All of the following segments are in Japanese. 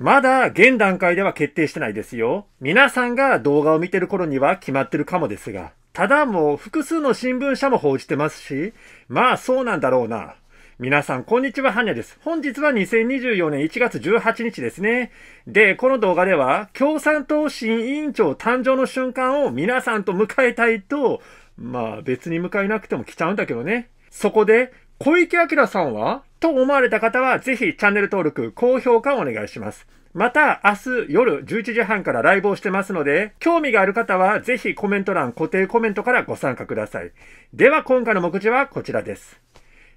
まだ現段階では決定してないですよ。皆さんが動画を見てる頃には決まってるかもですが。ただもう複数の新聞社も報じてますし、まあそうなんだろうな。皆さん、こんにちは、はにゃです。本日は2024年1月18日ですね。で、この動画では、共産党新委員長誕生の瞬間を皆さんと迎えたいと、まあ別に迎えなくても来ちゃうんだけどね。そこで、小池晃さんはと思われた方は、ぜひチャンネル登録、高評価をお願いします。また、明日夜11時半からライブをしてますので、興味がある方は、ぜひコメント欄、固定コメントからご参加ください。では、今回の目次はこちらです。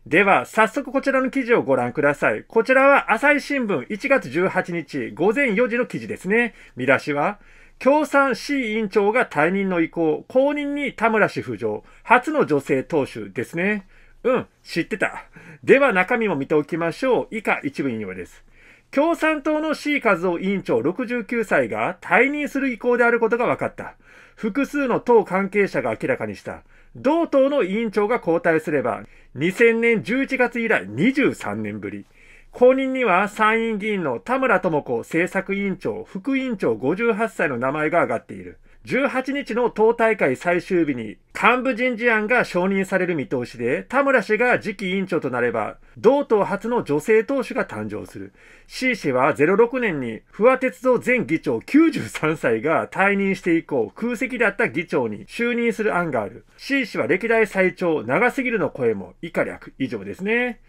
では、早速こちらの記事をご覧ください。こちらは朝日新聞1月18日午前4時の記事ですね。見出しは、共産市委員長が退任の意向、公認に田村氏浮上、初の女性党首ですね。うん、知ってた。では中身も見ておきましょう。以下一部引用です。共産党の C 和夫委員長69歳が退任する意向であることが分かった。複数の党関係者が明らかにした。同党の委員長が交代すれば、2000年11月以来23年ぶり。後任には参院議員の田村智子政策委員長、副委員長58歳の名前が挙がっている。18日の党大会最終日に幹部人事案が承認される見通しで、田村氏が次期委員長となれば、同党初の女性党首が誕生する。C 氏は06年に、不破鉄道前議長93歳が退任して以降、空席だった議長に就任する案がある。C 氏は歴代最長、長すぎるの声も以下略以上ですね。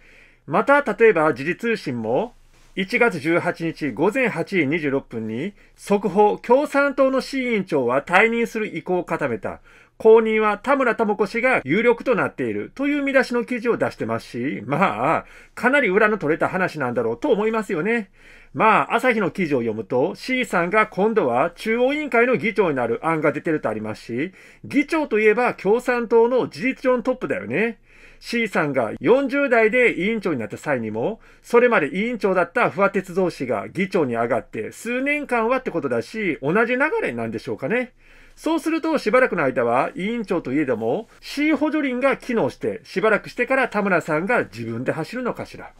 また、例えば時事通信も、1月18日午前8時26分に、速報共産党の市委員長は退任する意向を固めた。後任は田村智子氏が有力となっているという見出しの記事を出してますし、まあ、かなり裏の取れた話なんだろうと思いますよね。まあ、朝日の記事を読むと、C さんが今度は中央委員会の議長になる案が出てるとありますし、議長といえば共産党の事実上のトップだよね。C さんが40代で委員長になった際にも、それまで委員長だった不破鉄道氏が議長に上がって数年間はってことだし、同じ流れなんでしょうかね。そうするとしばらくの間は委員長といえども C 補助輪が機能してしばらくしてから田村さんが自分で走るのかしら。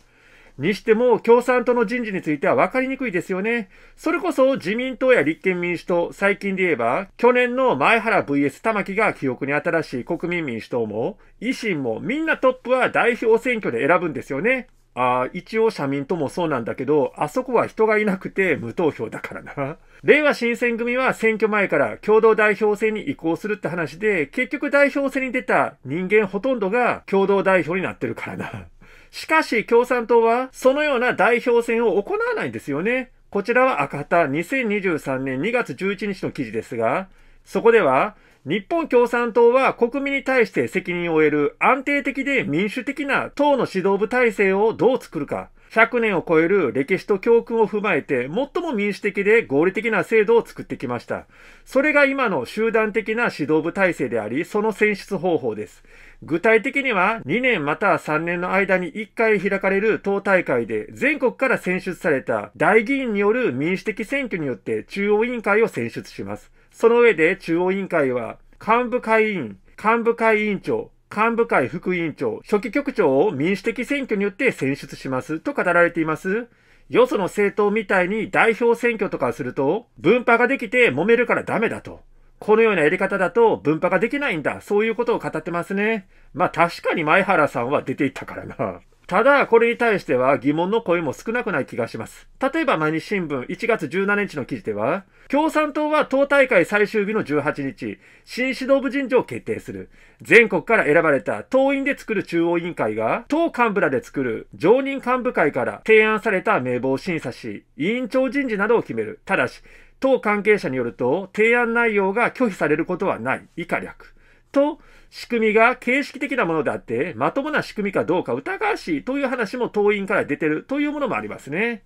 にしても、共産党の人事については分かりにくいですよね。それこそ自民党や立憲民主党、最近で言えば、去年の前原 VS 玉木が記憶に新しい国民民主党も、維新も、みんなトップは代表選挙で選ぶんですよね。あ一応社民党もそうなんだけど、あそこは人がいなくて無投票だからな。令和新選組は選挙前から共同代表制に移行するって話で、結局代表制に出た人間ほとんどが共同代表になってるからな。しかし共産党はそのような代表選を行わないんですよね。こちらは赤旗2023年2月11日の記事ですが、そこでは日本共産党は国民に対して責任を得る安定的で民主的な党の指導部体制をどう作るか、100年を超える歴史と教訓を踏まえて、最も民主的で合理的な制度を作ってきました。それが今の集団的な指導部体制であり、その選出方法です。具体的には、2年または3年の間に1回開かれる党大会で、全国から選出された大議員による民主的選挙によって中央委員会を選出します。その上で中央委員会は幹部会委員、幹部会委員長、幹部会副委員長、初期局長を民主的選挙によって選出しますと語られています。よその政党みたいに代表選挙とかすると、分派ができて揉めるからダメだと。このようなやり方だと分派ができないんだ。そういうことを語ってますね。まあ確かに前原さんは出ていったからな。ただ、これに対しては疑問の声も少なくない気がします。例えば、毎日新聞1月17日の記事では、共産党は党大会最終日の18日、新指導部人事を決定する。全国から選ばれた党員で作る中央委員会が、党幹部らで作る常任幹部会から提案された名簿を審査し、委員長人事などを決める。ただし、党関係者によると、提案内容が拒否されることはない。以下略。と仕組みが形式的なものであって、まともな仕組みかどうか疑わしいという話も党員から出てるというものもありますね。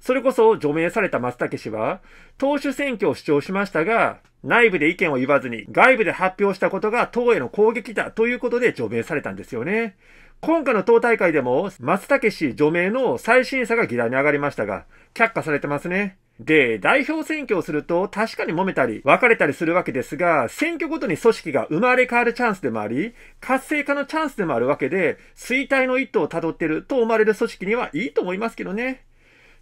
それこそ除名された松竹氏は、党首選挙を主張しましたが、内部で意見を言わずに外部で発表したことが党への攻撃だということで除名されたんですよね。今回の党大会でも松竹氏除名の最新査が議題に上がりましたが、却下されてますね。で、代表選挙をすると確かに揉めたり、別れたりするわけですが、選挙ごとに組織が生まれ変わるチャンスでもあり、活性化のチャンスでもあるわけで、衰退の一途を辿ってると思われる組織にはいいと思いますけどね。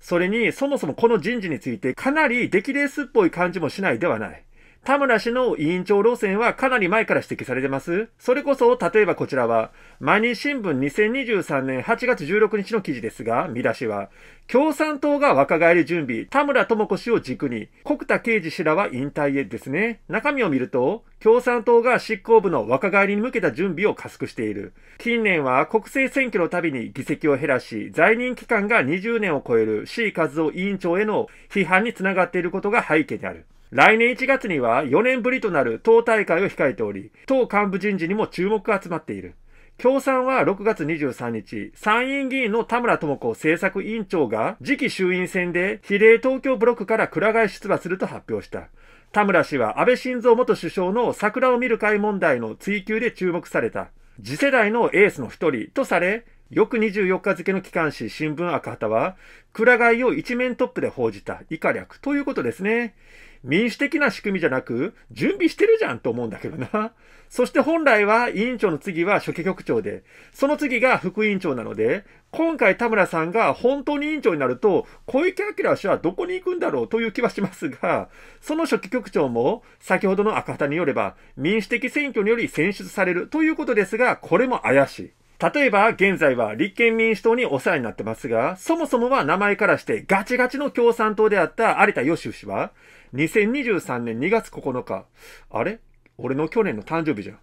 それに、そもそもこの人事についてかなり出来レースっぽい感じもしないではない。田村氏の委員長路線はかなり前から指摘されてます。それこそ、例えばこちらは、毎日新聞2023年8月16日の記事ですが、見出しは、共産党が若返り準備、田村智子氏を軸に、国田刑事氏らは引退へですね。中身を見ると、共産党が執行部の若返りに向けた準備を加速している。近年は国政選挙のたびに議席を減らし、在任期間が20年を超える C 和夫委員長への批判につながっていることが背景にある。来年1月には4年ぶりとなる党大会を控えており、党幹部人事にも注目が集まっている。共産は6月23日、参院議員の田村智子政策委員長が次期衆院選で比例東京ブロックから倉替え出馬すると発表した。田村氏は安倍晋三元首相の桜を見る会問題の追及で注目された。次世代のエースの一人とされ、翌24日付の機関紙新聞赤旗は、倉替えを一面トップで報じた以下略ということですね。民主的な仕組みじゃなく、準備してるじゃんと思うんだけどな。そして本来は委員長の次は初期局長で、その次が副委員長なので、今回田村さんが本当に委員長になると、小池晃氏はどこに行くんだろうという気はしますが、その初期局長も、先ほどの赤旗によれば、民主的選挙により選出されるということですが、これも怪しい。例えば、現在は立憲民主党にお世話になってますが、そもそもは名前からしてガチガチの共産党であった有田義夫氏は、2023年2月9日、あれ俺の去年の誕生日じゃん。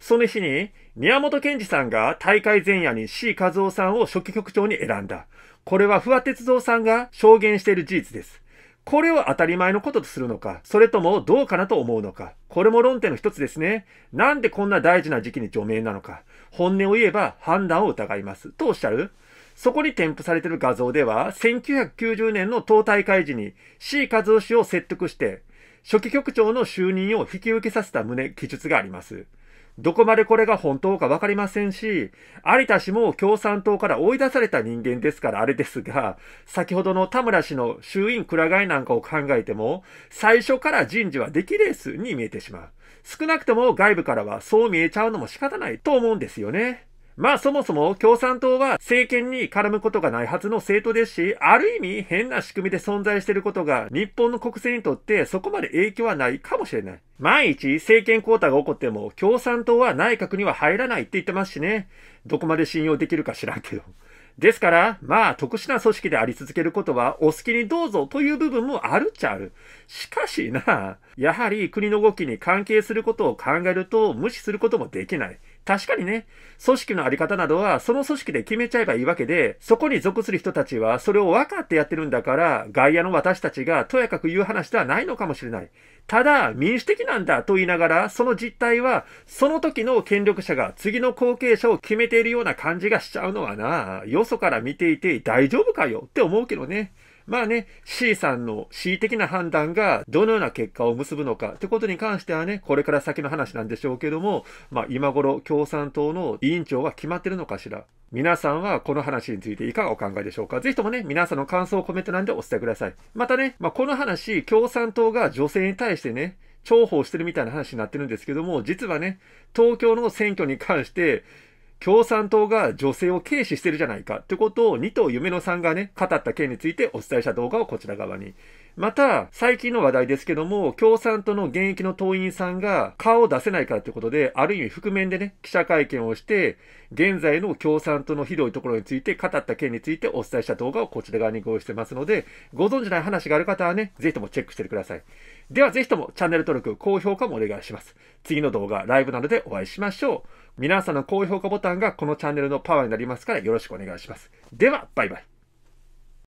その日に、宮本健二さんが大会前夜に C 和夫さんを初期局長に選んだ。これは不破鉄道さんが証言している事実です。これを当たり前のこととするのか、それともどうかなと思うのか。これも論点の一つですね。なんでこんな大事な時期に除名なのか。本音を言えば判断を疑います。とおっしゃる。そこに添付されている画像では、1990年の党大会時に C 和夫氏を説得して、初期局長の就任を引き受けさせた旨記述があります。どこまでこれが本当かわかりませんし、有田氏も共産党から追い出された人間ですからあれですが、先ほどの田村氏の衆院くら替えなんかを考えても、最初から人事はできレースに見えてしまう。少なくとも外部からはそう見えちゃうのも仕方ないと思うんですよね。まあそもそも共産党は政権に絡むことがないはずの政党ですし、ある意味変な仕組みで存在していることが日本の国政にとってそこまで影響はないかもしれない。万一政権交代が起こっても共産党は内閣には入らないって言ってますしね。どこまで信用できるか知らんけど。ですから、まあ特殊な組織であり続けることはお好きにどうぞという部分もあるっちゃある。しかしな、やはり国の動きに関係することを考えると無視することもできない。確かにね、組織のあり方などはその組織で決めちゃえばいいわけで、そこに属する人たちはそれを分かってやってるんだから、外野の私たちがとやかく言う話ではないのかもしれない。ただ、民主的なんだと言いながら、その実態は、その時の権力者が次の後継者を決めているような感じがしちゃうのはな、よそから見ていて大丈夫かよって思うけどね。まあね、C さんの C 的な判断がどのような結果を結ぶのかってことに関してはね、これから先の話なんでしょうけども、まあ今頃共産党の委員長は決まってるのかしら。皆さんはこの話についていかがお考えでしょうかぜひともね、皆さんの感想をコメント欄でお伝えください。またね、まあ、この話、共産党が女性に対してね、重宝してるみたいな話になってるんですけども、実はね、東京の選挙に関して、共産党が女性を軽視してるじゃないかってことを二頭夢野さんがね、語った件についてお伝えした動画をこちら側に。また、最近の話題ですけども、共産党の現役の党員さんが顔を出せないからということで、ある意味覆面でね、記者会見をして、現在の共産党のひどいところについて語った件についてお伝えした動画をこちら側にご用意してますので、ご存知ない話がある方はね、ぜひともチェックしてください。では、ぜひともチャンネル登録、高評価もお願いします。次の動画、ライブなどでお会いしましょう。皆さんの高評価ボタンがこのチャンネルのパワーになりますからよろしくお願いします。では、バイバイ。